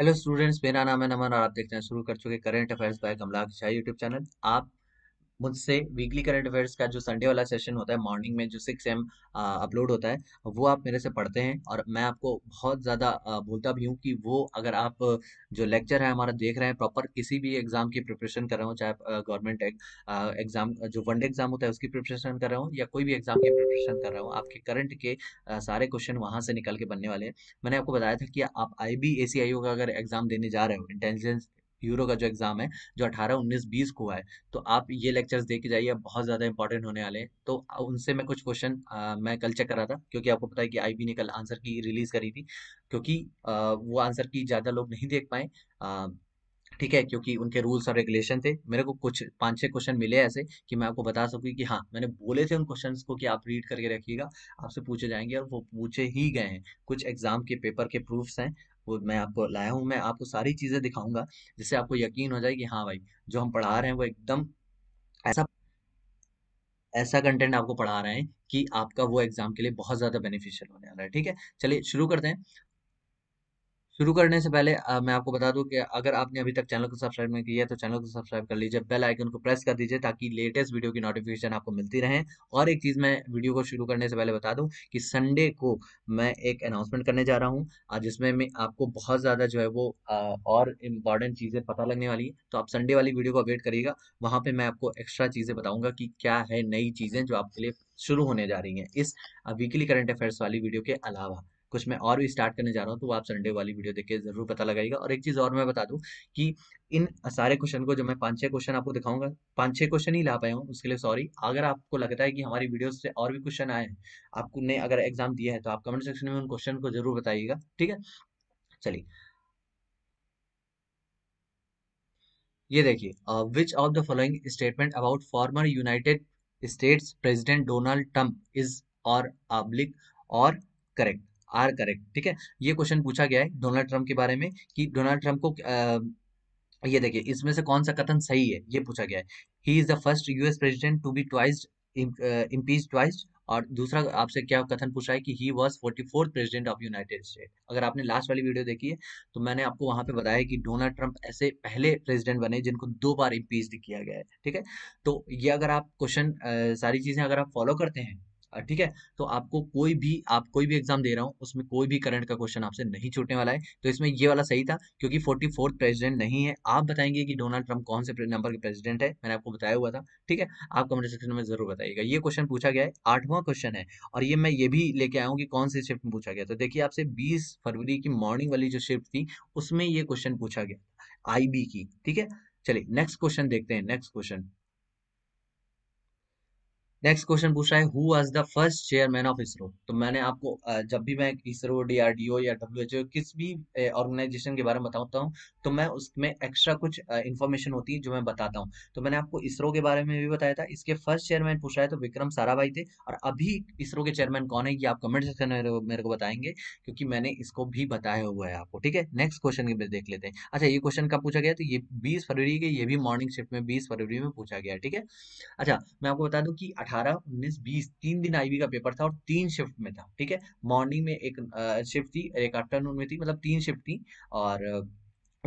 hello students मेरा नाम है नमन और आप देखते हैं शुरू कर चुके current affairs by Kamla Shah YouTube channel आप मुझसे वीकली करंट अफेयर्स का जो संडे वाला सेशन होता है मॉर्निंग में जो सिक्स एम अपलोड होता है वो आप मेरे से पढ़ते हैं और मैं आपको बहुत ज़्यादा बोलता भी हूँ कि वो अगर आप जो लेक्चर है हमारा देख रहे हैं प्रॉपर किसी भी एग्ज़ाम की प्रिपरेशन कर रहे हो चाहे गवर्नमेंट एग्ज़ाम जो वनडे एग्ज़ाम होता है उसकी प्रिपरेशन कर रहे हो या कोई भी एग्ज़ाम की प्रिपरेशन कर रहे हो आपके करंट के सारे क्वेश्चन वहाँ से निकल के बनने वाले हैं मैंने आपको बताया था कि आप आई बी ए सी आई ओ का अगर एग्ज़ाम देने जा रहे हो इंटेलिजेंस यूरो का जो एग्ज़ाम है जो अठारह उन्नीस बीस को है तो आप ये लेक्चर्स दे के जाइए बहुत ज़्यादा इंपॉर्टेंट होने वाले हैं तो उनसे मैं कुछ क्वेश्चन मैं कल चेक करा था क्योंकि आपको पता है कि आई ने कल आंसर की रिलीज़ करी थी क्योंकि आ, वो आंसर की ज़्यादा लोग नहीं देख पाए ठीक है क्योंकि उनके रूल्स और रेगुलेशन थे मेरे को कुछ पांच छह क्वेश्चन मिले ऐसे कि मैं आपको बता सकूँ कि हाँ मैंने बोले थे उन क्वेश्चंस को कि आप रीड करके रखिएगा आपसे पूछे जाएंगे और वो पूछे ही गए हैं कुछ एग्जाम के पेपर के प्रूफ्स हैं वो मैं आपको लाया हूँ मैं आपको सारी चीज़ें दिखाऊंगा जिससे आपको यकीन हो जाए कि हाँ भाई जो हम पढ़ा रहे हैं वो एकदम ऐसा ऐसा कंटेंट आपको पढ़ा रहे हैं कि आपका वो एग्जाम के लिए बहुत ज़्यादा बेनिफिशियल होने वाला है ठीक है चलिए शुरू करते हैं शुरू करने से पहले आ, मैं आपको बता दूं कि अगर आपने अभी तक चैनल को सब्सक्राइब नहीं किया है तो चैनल को सब्सक्राइब कर लीजिए बेल आइकन को प्रेस कर दीजिए ताकि लेटेस्ट वीडियो की नोटिफिकेशन आपको मिलती रहे और एक चीज़ मैं वीडियो को शुरू करने से पहले बता दूं कि संडे को मैं एक अनाउंसमेंट करने जा रहा हूँ जिसमें मैं आपको बहुत ज़्यादा जो है वो आ, और इम्पॉर्टेंट चीज़ें पता लगने वाली है तो आप संडे वाली वीडियो को अपडेट करिएगा वहाँ पर मैं आपको एक्स्ट्रा चीज़ें बताऊँगा कि क्या है नई चीज़ें जो आपके लिए शुरू होने जा रही हैं इस वीकली करंट अफेयर्स वाली वीडियो के अलावा कुछ मैं और भी स्टार्ट करने जा रहा हूँ तो आप संडे वाली वीडियो देख के जरूर पता लगाएगा और एक चीज़ और मैं बता दूँ कि इन सारे क्वेश्चन को जो मैं पांच छह क्वेश्चन आपको दिखाऊंगा पांच छह क्वेश्चन ही ला पाया हूँ उसके लिए सॉरी अगर आपको लगता है कि हमारी वीडियो से और भी क्वेश्चन आए हैं ने अगर एग्जाम दिया है तो आप कमेंट सेक्शन में उन क्वेश्चन को जरूर बताइएगा ठीक है चलिए ये देखिए which of the following statement about former United States president Donald Trump is और अब्लिक और करेक्ट आर करेक्ट ठीक है ये क्वेश्चन पूछा गया है डोनाल्ड ट्रंप के बारे में कि डोनाल्ड ट्रंप को आ, ये देखिए इसमें से कौन सा कथन सही है ये पूछा गया है he is the first US president to be twice impeached twice और दूसरा आपसे क्या कथन पूछा है कि he was forty fourth president of United State अगर आपने लास्ट वाली वीडियो देखी है तो मैंने आपको वहां पे बताया कि डोनाल्ड ट्रंप ऐसे पहले प्रेसिडेंट बने जिनको दो बार इम्पीज किया गया है ठीक है तो ये अगर आप क्वेश्चन सारी चीजें अगर आप फॉलो करते हैं ठीक है तो आपको कोई भी आप कोई भी एग्जाम दे रहा हूँ उसमें कोई भी करंट का क्वेश्चन आपसे नहीं छूटने वाला है तो इसमें ये वाला सही था क्योंकि फोर्टी प्रेसिडेंट नहीं है आप बताएंगे कि डोनाल्ड ट्रंप कौन से नंबर के प्रेसिडेंट है मैंने आपको बताया हुआ था ठीक है आप कमेंट सेक्शन में जरूर बताइएगा ये क्वेश्चन पूछा गया है आठवां क्वेश्चन है और ये मैं ये भी लेके आया हूँ कि कौन से शिफ्ट में पूछा गया तो देखिए आपसे बीस फरवरी की मॉर्निंग वाली जो शिफ्ट थी उसमें ये क्वेश्चन पूछा गया आईबी की ठीक है चलिए नेक्स्ट क्वेश्चन देखते हैं नेक्स्ट क्वेश्चन नेक्स्ट क्वेश्चन पूछ रहा है who was the first chairman of ISRO तो मैंने आपको जब भी मैं इसरो डीआरडीओ या डब्ल्यूएचओ किस भी ऑर्गेनाइजेशन के बारे में बताता हूं तो मैं उसमें एक्स्ट्रा कुछ इन्फॉर्मेशन होती है जो मैं बताता हूं तो मैंने आपको इसरो के बारे में भी बताया था इसके फर्स्ट चेयरमैन पूछ रहा है तो विक्रम साराभाई थे और अभी इसरो के चेयरमैन कौन है ये आप कमेंट सेक्शन में मेरे को बताएंगे क्योंकि मैंने इसको भी बताया हुआ है आपको ठीक है नेक्स्ट क्वेश्चन देख लेते हैं अच्छा ये क्वेश्चन कब पूछा गया तो ये बीस फरवरी के ये भी मॉर्निंग शिफ्ट में बीस फरवरी में पूछा गया ठीक है अच्छा मैं आपको बता दूँ कि अठारह उन्नीस बीस तीन दिन आईवी का पेपर था और तीन शिफ्ट में था ठीक है मॉर्निंग में एक शिफ्ट थी एक आफ्टरनून में थी मतलब तीन शिफ्ट थी और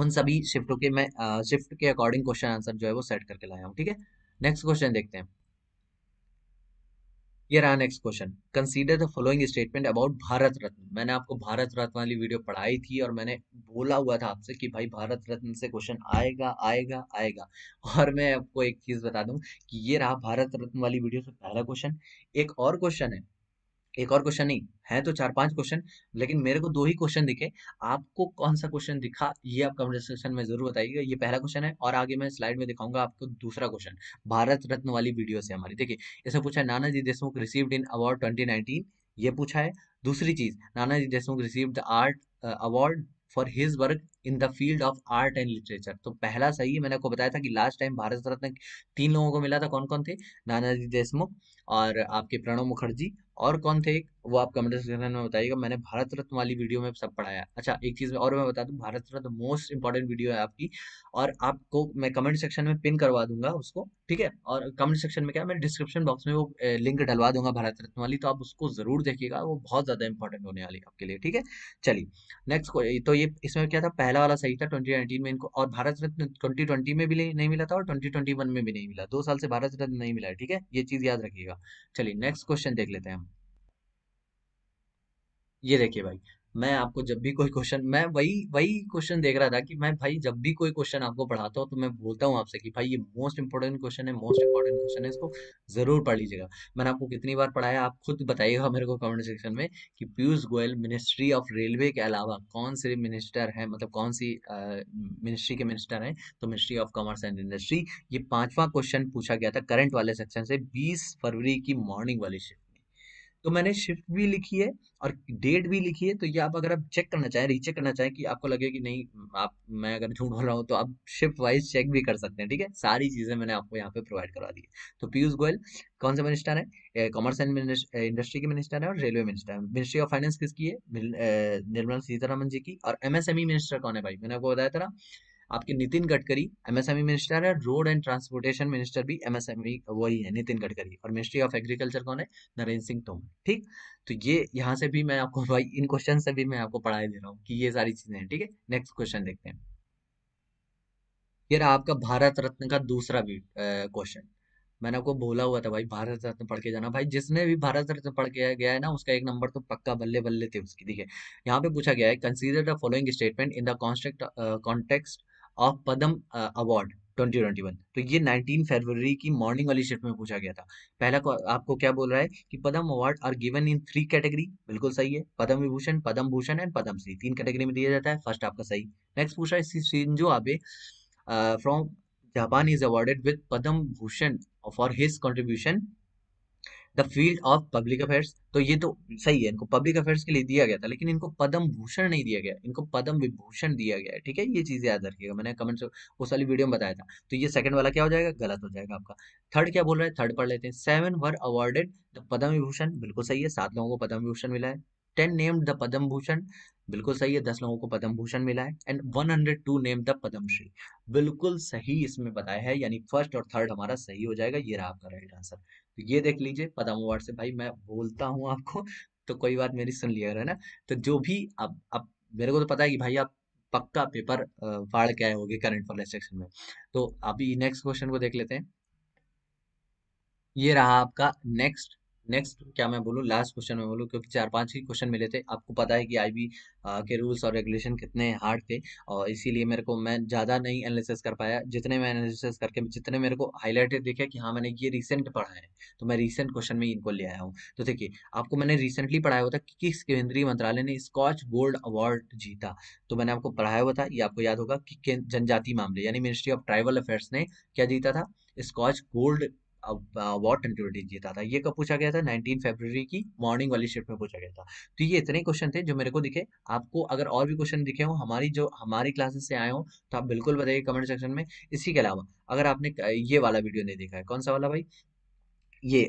उन सभी शिफ्टों के मैं शिफ्ट के अकॉर्डिंग क्वेश्चन आंसर जो है वो सेट करके लाया हूँ ठीक है नेक्स्ट क्वेश्चन देखते हैं ये रहा next question consider the following statement about Bharat Ratna मैंने आपको भारत रत्न वाली वीडियो पढ़ाई थी और मैंने बोला हुआ था आपसे कि भाई भारत रत्न से क्वेश्चन आएगा आएगा आएगा और मैं आपको एक चीज बता दूं कि ये रहा भारत रत्न वाली वीडियो से पहला क्वेश्चन एक और क्वेश्चन है एक और क्वेश्चन नहीं है तो चार पांच क्वेश्चन लेकिन मेरे को दो ही क्वेश्चन दिखे आपको कौन सा क्वेश्चन दिखा ये आप कमेंट सेक्शन में जरूर बताइएगा ये पहला क्वेश्चन है और आगे मैं स्लाइड में दिखाऊंगा आपको दूसरा क्वेश्चन भारत रत्न वाली वीडियो से हमारी देखिए इसे पूछा है Nanaji Deshmukh received in award twenty ये पूछा है दूसरी चीज Nanaji Deshmukh received art award for his work in the field of art and literature तो पहला सही है मैंने आपको बताया था कि लास्ट टाइम भारत रत्न तीन लोगों को मिला था कौन कौन थे नानाजी देशमुख और आपके प्रणव मुखर्जी और कौन थे वो आप कमेंट सेक्शन में बताइएगा मैंने भारत रत्न वाली वीडियो में सब पढ़ाया अच्छा एक चीज़ में और मैं बता दूँ Bharat Ratna most important video है आपकी और आपको मैं कमेंट सेक्शन में पिन करवा दूंगा उसको ठीक है और कमेंट सेक्शन में क्या मैं डिस्क्रिप्शन बॉक्स में वो लिंक डलवा दूंगा भारत रत्न वाली तो आप उसको ज़रूर देखिएगा वो बहुत ज़्यादा इंपॉर्टेंट होने वाली आपके लिए ठीक है चलिए नेक्स्ट तो ये इसमें क्या था पहला पहला वाला सही था ट्वेंटी नाइनटीन में इनको और भारत रत्न ट्वेंटी ट्वेंटी में भी नहीं मिला था और ट्वेंटी ट्वेंटी वन में भी नहीं मिला दो साल से भारत रत्न नहीं मिला है ठीक है ये चीज याद रखिएगा चलिए नेक्स्ट क्वेश्चन देख लेते हैं हम ये देखिए भाई मैं आपको जब भी कोई क्वेश्चन मैं वही वही क्वेश्चन देख रहा था कि मैं भाई जब भी कोई क्वेश्चन आपको पढ़ाता हूँ तो मैं बोलता हूँ आपसे कि भाई ये मोस्ट इंपॉर्टेंट क्वेश्चन है मोस्ट इंपॉर्टेंट क्वेश्चन है इसको जरूर पढ़ लीजिएगा मैंने आपको कितनी बार पढ़ाया आप खुद बताइएगा मेरे को कमेंट सेक्शन में कि Piyush Goyal ministry of railway के अलावा कौन से मिनिस्टर है मतलब कौन सी मिनिस्ट्री के मिनिस्टर हैं तो ministry of commerce and industry ये पांचवा क्वेश्चन पूछा गया था करंट वाले सेक्शन से बीस फरवरी की मॉर्निंग वाली शिफ्ट तो मैंने शिफ्ट भी लिखी है और डेट भी लिखी है तो ये आप अगर आप चेक करना चाहें रीचेक करना चाहें कि आपको लगे कि नहीं आप मैं अगर झूठ बोल रहा हूँ तो आप शिफ्ट वाइज चेक भी कर सकते हैं ठीक है सारी चीज़ें मैंने आपको यहाँ पे प्रोवाइड करवा दी है तो पीयूष गोयल कौन सा मिनिस्टर है कॉमर्स एंड इंडस्ट्री के मिनिस्टर है और रेलवे मिनिस्टर है मिनिस्ट्री ऑफ फाइनेंस किसकी है निर्मला सीतारामन जी की और एमएसएमई मिनिस्टर e कौन है भाई मैंने आपको बताया था आपके Nitin Gadkari MSME minister e है रोड एंड ट्रांसपोर्टेशन मिनिस्टर भी एमएसएमई e, वही है नितिन गडकरी और मिनिस्ट्री ऑफ एग्रीकल्चर कौन है नरेंद्र सिंह तोमर ठीक तो ये यहाँ से भी मैं आपको भाई इन क्वेश्चन से भी मैं आपको पढ़ाई दे रहा हूँ कि ये सारी चीजें हैं ठीक है नेक्स्ट क्वेश्चन देखते हैं ये रहा आपका भारत रत्न का दूसरा भी क्वेश्चन मैंने आपको बोला हुआ था भाई भारत रत्न पढ़ के जाना भाई जिसने भी भारत रत्न पढ़ के गया है ना उसका एक नंबर तो पक्का बल्ले बल्ले थे उसकी ठीक है यहाँ पे पूछा गया है consider the following statement in the context context of Padma award 2021 तो ये 19 फरवरी की मॉर्निंग वाली शिफ्ट में पूछा गया था पहला को आपको क्या बोल रहा है कि Padma award are given in three category बिल्कुल सही है पदम विभूषण पदम भूषण एंड पदम श्री तीन कैटेगरी में दिया जाता है फर्स्ट आपका सही नेक्स्ट पूछा है Shinzo Abe from Japan is awarded with Padma Bhushan for his contribution the field of public affairs तो ये तो सही है इनको पब्लिक अफेयर्स के लिए दिया गया था लेकिन इनको पद्म भूषण नहीं दिया गया इनको पद्म विभूषण दिया गया है ठीक है ये चीज़ याद रखिएगा मैंने कमेंट उस वाली वीडियो में बताया था तो ये सेकंड वाला क्या हो जाएगा गलत हो जाएगा आपका थर्ड क्या बोल रहा है थर्ड पढ़ लेते हैं seven were awarded the Padma Vibhushan बिल्कुल सही है सात लोगों को पद्म विभूषण मिला है ten named the Padma Bhushan बिल्कुल सही है दस लोगों को पद्म भूषण मिला है and one hundred two name the Padma Shri बिल्कुल सही इसमें बताया है यानी फर्स्ट और थर्ड हमारा सही हो जाएगा ये रहा आपका राइट आंसर तो ये देख लीजिए पदम अवार्ड से भाई मैं बोलता हूँ आपको तो कोई बात मेरी सुन लिया है ना तो जो भी अब अब मेरे को तो पता है कि भाई आप पक्का पेपर फाड़ के आए होगे करंट फॉरेस्ट सेक्शन में तो अभी नेक्स्ट क्वेश्चन को देख लेते हैं ये रहा आपका नेक्स्ट नेक्स्ट क्या मैं बोलूँ लास्ट क्वेश्चन में बोलूँ क्योंकि चार पांच ही क्वेश्चन मिले थे आपको पता है कि आईबी के रूल्स और रेगुलेशन कितने हार्ड थे और इसीलिए मेरे को मैं ज़्यादा नहीं एनालिसिस कर पाया जितने मैं एनालिसिस करके जितने मेरे को हाईलाइटेड देखे कि हाँ मैंने ये रिसेंट पढ़ा है तो मैं रिसेंट क्वेश्चन में इनको ले आया हूँ तो देखिए आपको मैंने रिसेंटली पढ़ाया हुआ था कि किस केंद्रीय मंत्रालय ने स्कॉच गोल्ड अवार्ड जीता तो मैंने आपको पढ़ाया हुआ था ये आपको याद होगा कि जनजाति मामले यानी मिनिस्ट्री ऑफ ट्राइबल अफेयर्स ने क्या जीता था स्कॉच गोल्ड अवार्ड ट्वेंटी जीता था ये कब पूछा गया था नाइनटीन फेब्रवरी की मॉर्निंग वाली शिफ्ट में पूछा गया था तो ये इतने क्वेश्चन थे जो मेरे को दिखे आपको अगर और भी क्वेश्चन दिखे हो हमारी जो हमारी क्लासेस से आए हो तो आप बिल्कुल बताइए कमेंट सेक्शन में इसी के अलावा अगर आपने ये वाला वीडियो नहीं देखा है कौन सा वाला भाई ये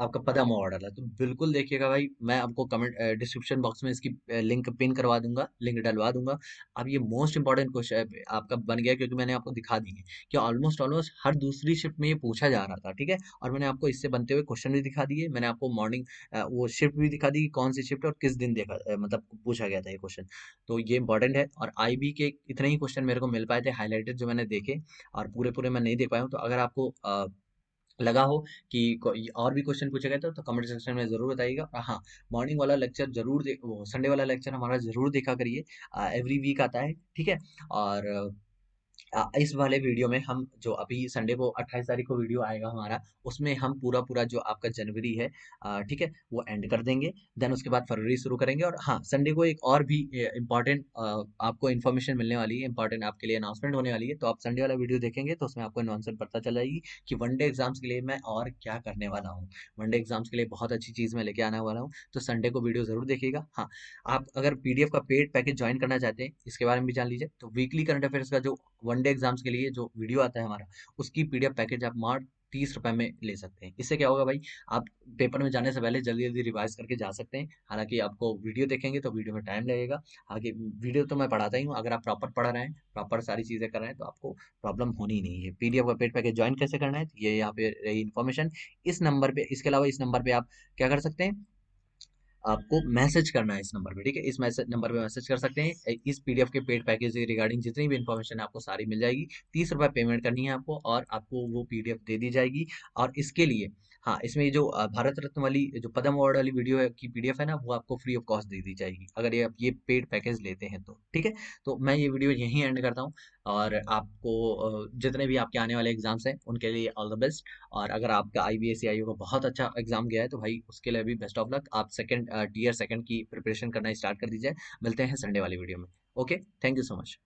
आपका पता ऑर्डर है तो बिल्कुल देखिएगा भाई मैं आपको कमेंट डिस्क्रिप्शन बॉक्स में इसकी लिंक पिन करवा दूंगा लिंक डलवा दूंगा अब ये मोस्ट इंपॉर्टेंट क्वेश्चन आपका बन गया क्योंकि मैंने आपको दिखा दी है कि ऑलमोस्ट ऑलमोस्ट हर दूसरी शिफ्ट में ये पूछा जा रहा था ठीक है और मैंने आपको इससे बनते हुए क्वेश्चन भी दिखा दिए मैंने आपको मॉर्निंग वो शिफ्ट भी दिखा दी कौन सी शिफ्ट और किस दिन देखा मतलब पूछा गया था ये क्वेश्चन तो ये इंपॉर्टेंट है और आई के इतने ही क्वेश्चन मेरे को मिल पाए थे हाईलाइटेड जो मैंने देखे और पूरे पूरे मैं नहीं दे पाया हूँ तो अगर आपको लगा हो कि और भी क्वेश्चन पूछे गए तो कमेंट सेक्शन में ज़रूर बताइएगा और हाँ मॉर्निंग वाला लेक्चर जरूर संडे वाला लेक्चर हमारा ज़रूर देखा करिए एवरी वीक आता है ठीक है और इस वाले वीडियो में हम जो अभी संडे को 28 तारीख को वीडियो आएगा हमारा उसमें हम पूरा पूरा जो आपका जनवरी है ठीक है वो एंड कर देंगे देन उसके बाद फरवरी शुरू करेंगे और हाँ संडे को एक और भी इम्पॉर्टेंट आपको इन्फॉर्मेशन मिलने वाली है इंपॉर्टेंट आपके लिए अनाउंसमेंट होने वाली है तो आप संडे वाला वीडियो देखेंगे तो उसमें आपको अनाउंसमेंट पता चल जाएगी कि वनडे एग्जाम्स के लिए मैं और क्या करने वाला हूँ वनडे एग्जाम्स के लिए बहुत अच्छी चीज़ मैं लेके आने वाला हूँ तो संडे को वीडियो जरूर देखिएगा हाँ आप अगर पी का पेड पैकेज ज्वाइन करना चाहते हैं इसके बारे में भी जान लीजिए तो वीकली करंट अफेयर्स का जो वन डे एग्जाम्स के लिए जो वीडियो आता है हमारा उसकी पी पैकेज आप मार तीस रुपए में ले सकते हैं इससे क्या होगा भाई आप पेपर में जाने से पहले जल्दी जल्दी रिवाइज करके जा सकते हैं हालांकि आपको वीडियो देखेंगे तो वीडियो में टाइम लगेगा हालांकि वीडियो तो मैं पढ़ाता ही हूँ अगर आप प्रॉपर पढ़ रहे हैं प्रॉपर सारी चीज़ें कर रहे हैं तो आपको प्रॉब्लम होनी ही नहीं है पी का पेड पैकेज ज्वाइन कैसे करना है ये यहाँ पे रही इन्फॉर्मेशन इस नंबर पर इसके अलावा इस नंबर पर आप क्या कर सकते हैं आपको मैसेज करना है इस नंबर पे ठीक है इस मैसेज नंबर पे मैसेज कर सकते हैं इस पीडीएफ के पेड पैकेज रिगार्डिंग जितनी भी इन्फॉर्मेशन है आपको सारी मिल जाएगी तीस रुपये पेमेंट करनी है आपको और आपको वो पीडीएफ दे दी जाएगी और इसके लिए हाँ इसमें जो भारत रत्न वाली जो पद्म अवार्ड वाली वीडियो है, की पीडीएफ है ना वो आपको फ्री ऑफ कॉस्ट दे दी जाएगी अगर ये आप ये पेड पैकेज लेते हैं तो ठीक है तो मैं ये वीडियो यहीं एंड करता हूँ और आपको जितने भी आपके आने वाले एग्जाम्स हैं उनके लिए ऑल द बेस्ट और अगर आपका आई बी का बहुत अच्छा एग्जाम गया है तो भाई उसके लिए भी बेस्ट ऑफ लक आप सेकेंड टीयर सेकेंड की प्रिपरेशन करना स्टार्ट कर दीजिए मिलते हैं संडे वाली वीडियो में okay thank you so much